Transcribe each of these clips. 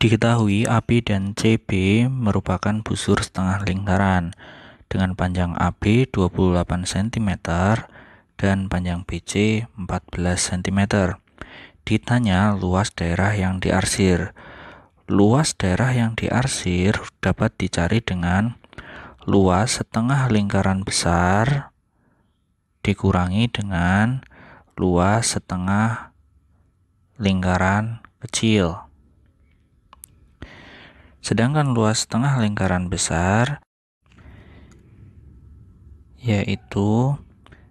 Diketahui AB dan CB merupakan busur setengah lingkaran dengan panjang AB 28 cm dan panjang BC 14 cm. Ditanya luas daerah yang diarsir. Luas daerah yang diarsir dapat dicari dengan luas setengah lingkaran besar dikurangi dengan luas setengah lingkaran kecil. Sedangkan luas setengah lingkaran besar yaitu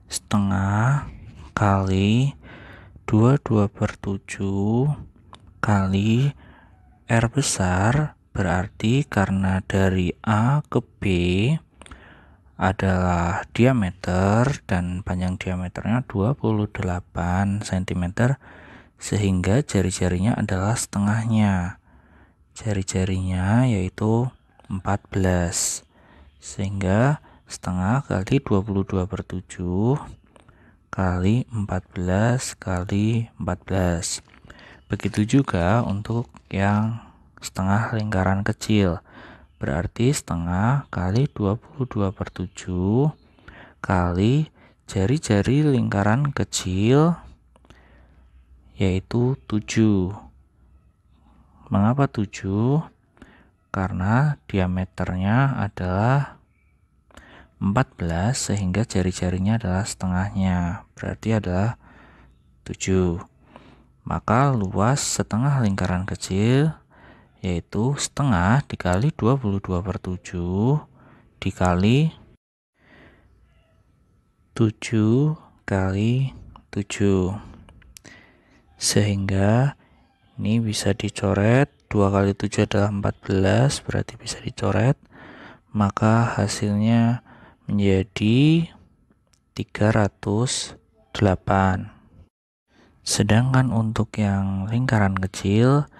setengah kali 22 per 7 kali R besar berarti karena dari A ke B adalah diameter dan panjang diameternya 28 cm sehingga jari-jarinya adalah setengahnya jari-jarinya yaitu 14 sehingga setengah kali 22 per 7 kali 14 kali 14 begitu juga untuk yang setengah lingkaran kecil berarti setengah kali 22 per 7 kali jari-jari lingkaran kecil yaitu 7 Mengapa 7? Karena diameternya adalah 14 sehingga jari-jarinya adalah setengahnya. Berarti adalah 7. Maka luas setengah lingkaran kecil yaitu setengah dikali 22 per 7 dikali 7 kali 7 sehingga ini bisa dicoret 2 kali 7 adalah 14 berarti bisa dicoret maka hasilnya menjadi 308 sedangkan untuk yang lingkaran kecil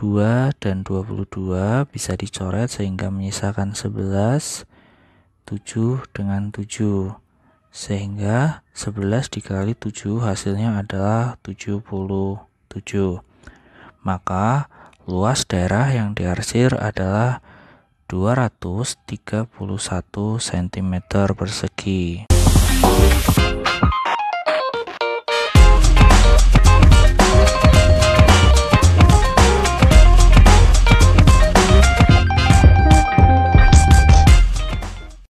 2 dan 22 bisa dicoret sehingga menyisakan 11 7 dengan 7 sehingga 11 dikali 7 hasilnya adalah 70 7. Maka luas daerah yang diarsir adalah 231 cm persegi.